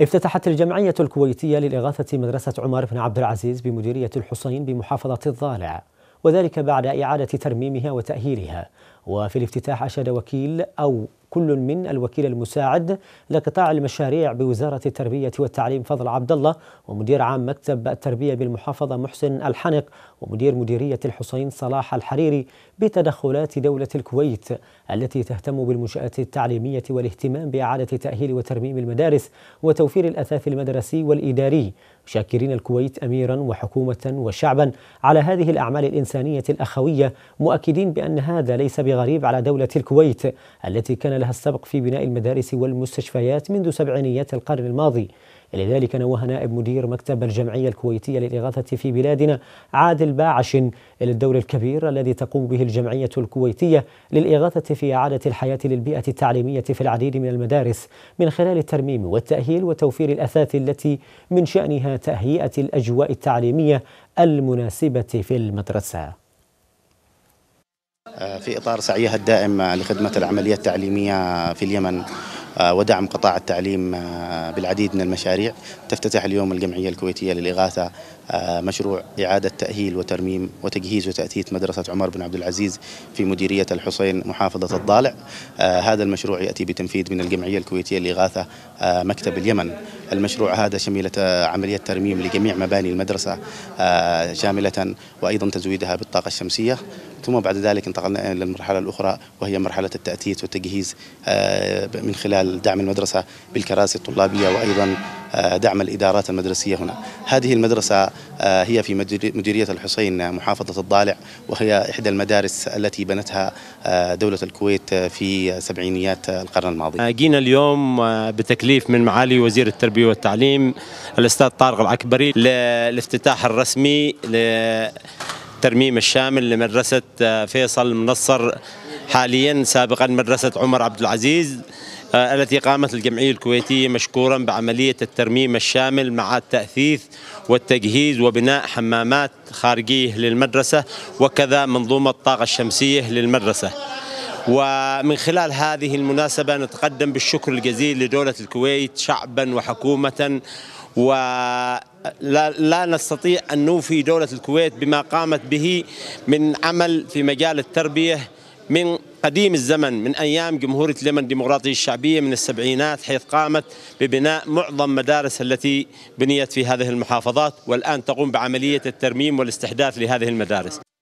افتتحت الجمعية الكويتية للإغاثة مدرسة عمر بن عبد العزيز بمديرية الحسين بمحافظة الضالع وذلك بعد إعادة ترميمها وتأهيلها وفي الافتتاح أشاد وكيل أو كل من الوكيل المساعد لقطاع المشاريع بوزارة التربية والتعليم فضل عبد الله ومدير عام مكتب التربية بالمحافظة محسن الحنق ومدير مديرية الحسين صلاح الحريري بتدخلات دولة الكويت التي تهتم بالمنشآت التعليمية والاهتمام بإعادة تأهيل وترميم المدارس وتوفير الأثاث المدرسي والإداري شاكرين الكويت اميرا وحكومه وشعبا على هذه الاعمال الانسانيه الاخويه مؤكدين بان هذا ليس بغريب على دوله الكويت التي كان لها السبق في بناء المدارس والمستشفيات منذ سبعينيات القرن الماضي لذلك نوه نائب مدير مكتب الجمعية الكويتية للإغاثة في بلادنا عادل باعش إلى الدور الكبير الذي تقوم به الجمعية الكويتية للإغاثة في إعادة الحياة للبيئة التعليمية في العديد من المدارس من خلال الترميم والتأهيل وتوفير الأثاث التي من شأنها تهيئة الأجواء التعليمية المناسبة في المدرسة آه، في إطار سعيها الدائم لخدمة العملية التعليمية في اليمن آه، ودعم قطاع التعليم آه، بالعديد من المشاريع تفتتح اليوم الجمعية الكويتية للإغاثة آه، مشروع إعادة تأهيل وترميم وتجهيز وتأتيت مدرسة عمر بن عبد العزيز في مديرية الحسين محافظة الضالع هذا المشروع يأتي بتنفيذ من الجمعية الكويتية للإغاثة مكتب اليمن المشروع هذا شملة عملية ترميم لجميع مباني المدرسة شاملة وأيضا تزويدها بالطاقة الشمسية ثم بعد ذلك انتقلنا إلى المرحلة الأخرى وهي مرحلة التأتيت والتجهيز آه، من خلال دعم المدرسة بالكراسي الطلابية وأيضا آه، دعم الإدارات المدرسية هنا هذه المدرسة آه، هي في مديرية الحسين محافظة الضالع وهي إحدى المدارس التي بنتها دولة الكويت في سبعينيات القرن الماضي جينا اليوم بتكليف من معالي وزير التربية والتعليم الأستاذ طارق العكبري للافتتاح الرسمي الترميم الشامل لمدرسة آه، فيصل منصر حاليا سابقا مدرسة عمر عبد العزيز آه، التي قامت الجمعية الكويتية مشكورا بعملية الترميم الشامل مع التأثيث والتجهيز وبناء حمامات خارجية للمدرسة وكذا منظومة الطاقة الشمسية للمدرسة ومن خلال هذه المناسبة نتقدم بالشكر الجزيل لدولة الكويت شعبا وحكومة و لا, لا نستطيع أن نوفي دولة الكويت بما قامت به من عمل في مجال التربية من قديم الزمن من أيام جمهورية اليمن الديمقراطية الشعبية من السبعينات حيث قامت ببناء معظم مدارس التي بنيت في هذه المحافظات والآن تقوم بعملية الترميم والاستحداث لهذه المدارس